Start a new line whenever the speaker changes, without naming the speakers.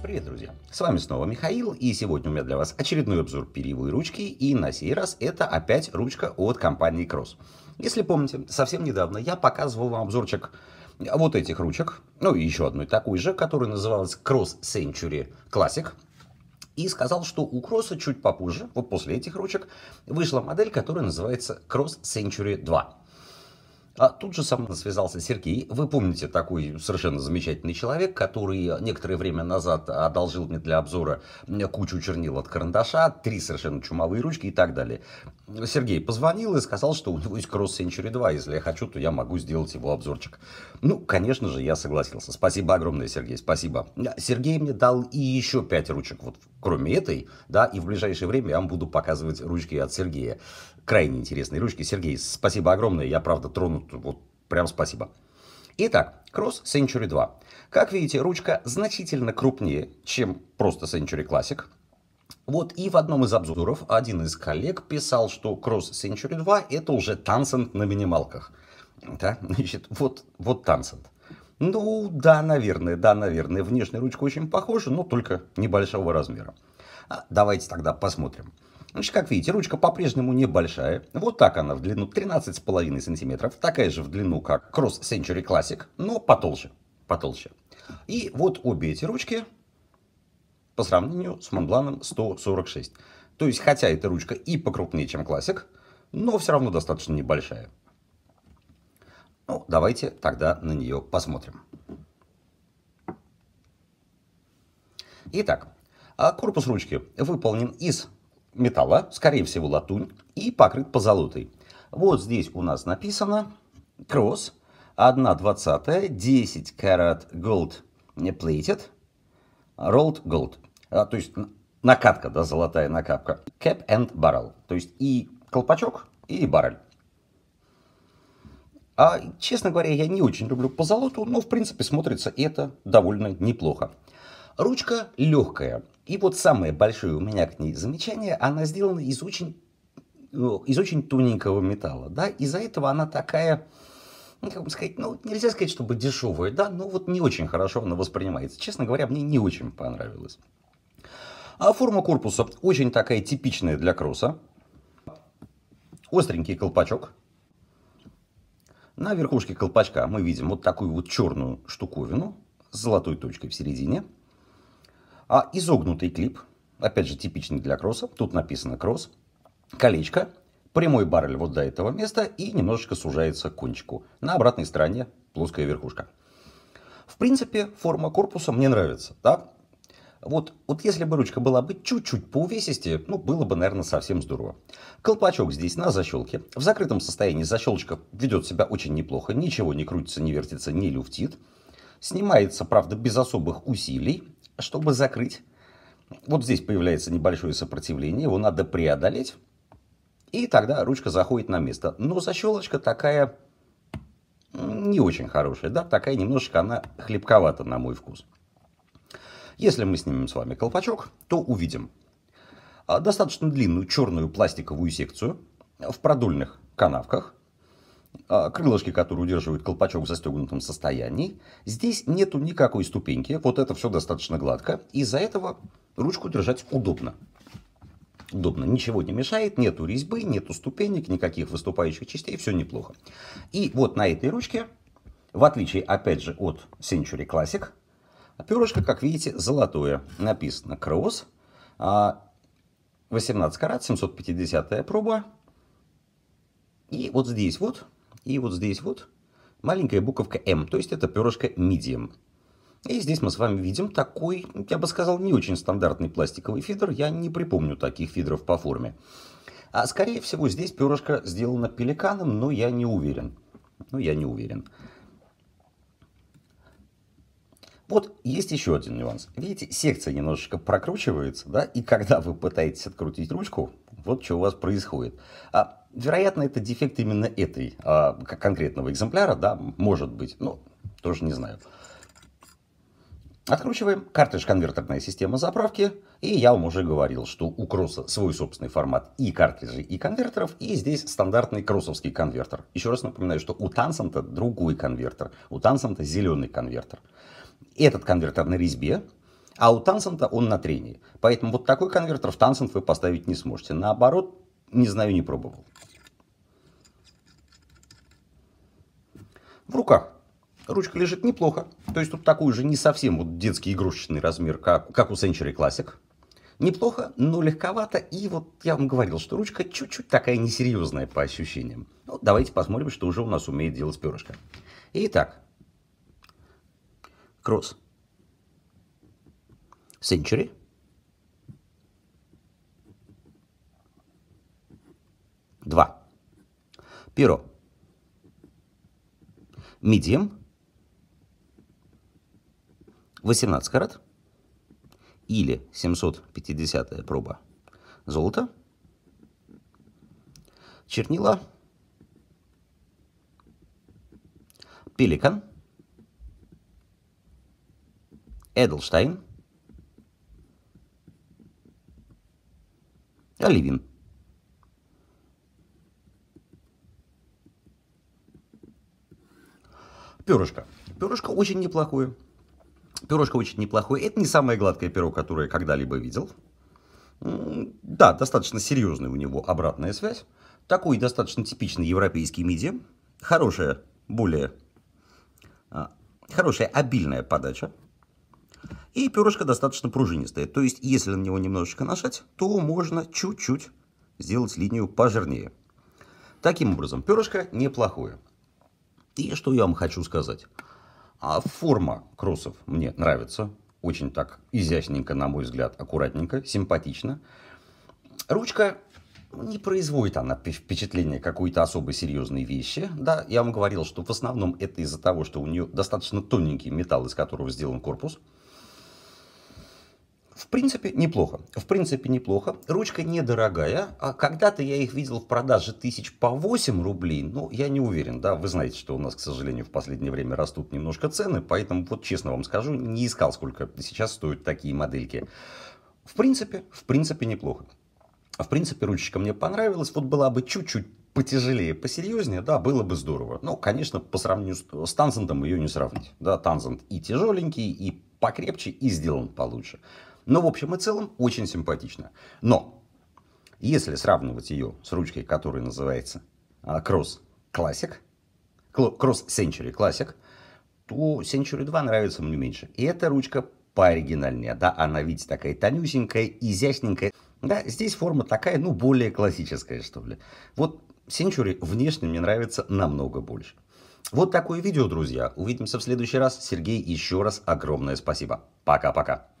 Привет, друзья! С вами снова Михаил, и сегодня у меня для вас очередной обзор перьевой ручки, и на сей раз это опять ручка от компании Cross. Если помните, совсем недавно я показывал вам обзорчик вот этих ручек, ну и еще одной такой же, которая называлась Cross Century Classic, и сказал, что у Кросса чуть попозже, вот после этих ручек, вышла модель, которая называется Cross Century 2. А тут же со мной связался Сергей. Вы помните такой совершенно замечательный человек, который некоторое время назад одолжил мне для обзора кучу чернил от карандаша, три совершенно чумовые ручки и так далее. Сергей позвонил и сказал, что у него есть Cross Century 2, если я хочу, то я могу сделать его обзорчик. Ну, конечно же, я согласился. Спасибо огромное, Сергей, спасибо. Сергей мне дал и еще пять ручек, вот кроме этой, да, и в ближайшее время я вам буду показывать ручки от Сергея. Крайне интересные ручки. Сергей, спасибо огромное, я правда тронут вот прям спасибо. Итак, Cross Century 2. Как видите, ручка значительно крупнее, чем просто Century Classic. Вот и в одном из обзоров один из коллег писал, что Cross Century 2 это уже Tencent на минималках. Да, значит, вот, вот Tencent. Ну, да, наверное, да, наверное. Внешняя ручка очень похожа, но только небольшого размера. А давайте тогда посмотрим. Значит, как видите, ручка по-прежнему небольшая. Вот так она в длину 13,5 см, такая же в длину, как Cross Century Classic, но потолще. потолще. И вот обе эти ручки по сравнению с Монбланом 146. То есть, хотя эта ручка и покрупнее, чем Classic, но все равно достаточно небольшая. Ну, давайте тогда на нее посмотрим. Итак, а корпус ручки выполнен из металла, скорее всего латунь, и покрыт позолотой. Вот здесь у нас написано кросс 1 20 10 карат gold plated rolled gold. А, то есть накатка, да, золотая накапка. Cap and barrel. То есть и колпачок, и баррель. А, честно говоря, я не очень люблю позолоту, но в принципе смотрится это довольно неплохо. Ручка легкая, и вот самое большое у меня к ней замечание, она сделана из очень, ну, из очень тоненького металла, да, из-за этого она такая, ну, как бы сказать, ну, нельзя сказать, чтобы дешевая, да, но вот не очень хорошо она воспринимается. Честно говоря, мне не очень понравилось. А форма корпуса очень такая типичная для кросса. Остренький колпачок. На верхушке колпачка мы видим вот такую вот черную штуковину с золотой точкой в середине – а изогнутый клип, опять же типичный для кросса, тут написано кросс, колечко, прямой баррель вот до этого места и немножечко сужается к кончику. На обратной стороне плоская верхушка. В принципе, форма корпуса мне нравится, да? Вот, вот если бы ручка была бы чуть-чуть по поувесистее, ну, было бы, наверное, совсем здорово. Колпачок здесь на защелке. В закрытом состоянии защелочка ведет себя очень неплохо. Ничего не крутится, не вертится, не люфтит. Снимается, правда, без особых усилий, чтобы закрыть. Вот здесь появляется небольшое сопротивление, его надо преодолеть. И тогда ручка заходит на место. Но защелочка такая не очень хорошая, да, такая немножечко она хлебковата на мой вкус. Если мы снимем с вами колпачок, то увидим а, достаточно длинную черную пластиковую секцию в продольных канавках, а, крылышки, которые удерживают колпачок в застегнутом состоянии. Здесь нету никакой ступеньки, вот это все достаточно гладко. Из-за этого ручку держать удобно. Удобно, ничего не мешает, нету резьбы, нету ступенек, никаких выступающих частей, все неплохо. И вот на этой ручке, в отличие, опять же, от Century Classic, перышко, как видите, золотое. Написано Cross, 18 а, карат, 750 проба. И вот здесь вот и вот здесь вот маленькая буковка М, то есть это перышко medium. И здесь мы с вами видим такой, я бы сказал, не очень стандартный пластиковый фидер. Я не припомню таких фидеров по форме. А скорее всего здесь перышко сделано пеликаном, но я не уверен. Ну, я не уверен. Вот есть еще один нюанс. Видите, секция немножечко прокручивается, да, и когда вы пытаетесь открутить ручку, вот что у вас происходит. А, вероятно, это дефект именно этой а, конкретного экземпляра, да, может быть, но ну, тоже не знаю. Откручиваем картридж-конвертерная система заправки. И я вам уже говорил, что у Кросса свой собственный формат и картриджей, и конвертеров. И здесь стандартный кроссовский конвертер. Еще раз напоминаю, что у Тансента другой конвертер. У Тансента зеленый конвертер. Этот конвертер на резьбе, а у Тансента он на трении. Поэтому вот такой конвертер в Тансент вы поставить не сможете. Наоборот, не знаю, не пробовал. В руках. Ручка лежит неплохо. То есть тут такой же не совсем вот детский игрушечный размер, как, как у Century Classic. Неплохо, но легковато. И вот я вам говорил, что ручка чуть-чуть такая несерьезная по ощущениям. Ну, давайте посмотрим, что уже у нас умеет делать перышко. Итак, Кросс, Century. Два. Перо. медиум, 18 карат. Или 750 проба золота. Чернила. Пеликан. Эдлштайн, Оливин. Перышко. Перышко очень неплохое. Пирожка очень неплохой. Это не самое гладкое перо, которое я когда-либо видел. Да, достаточно серьезная у него обратная связь. Такой достаточно типичный европейский миди. Хорошая, более... А, хорошая обильная подача. И перышко достаточно пружинистое, то есть если на него немножечко нажать, то можно чуть-чуть сделать линию пожирнее. Таким образом, перышко неплохое. И что я вам хочу сказать. А форма кроссов мне нравится. Очень так изящненько, на мой взгляд, аккуратненько, симпатично. Ручка ну, не производит она впечатление какой-то особо серьезной вещи. Да, я вам говорил, что в основном это из-за того, что у нее достаточно тоненький металл, из которого сделан корпус. В принципе, неплохо. В принципе, неплохо. Ручка недорогая. А когда-то я их видел в продаже тысяч по 8 рублей. Ну, я не уверен, да. Вы знаете, что у нас, к сожалению, в последнее время растут немножко цены. Поэтому, вот честно вам скажу, не искал, сколько сейчас стоят такие модельки. В принципе, в принципе, неплохо. А в принципе, ручечка мне понравилась. Вот была бы чуть-чуть потяжелее, посерьезнее, да, было бы здорово. Но, конечно, по сравнению с, с Танзентом ее не сравнить. Да, Танзант и тяжеленький, и покрепче, и сделан получше. Но в общем и целом очень симпатично. Но если сравнивать ее с ручкой, которая называется а, Cross Classic, Cross Century Classic, то Century 2 нравится мне меньше. И эта ручка пооригинальнее, да, она, видите, такая тонюсенькая, изящненькая. Да, здесь форма такая, ну, более классическая, что ли. Вот Century внешне мне нравится намного больше. Вот такое видео, друзья. Увидимся в следующий раз. Сергей, еще раз огромное спасибо. Пока-пока.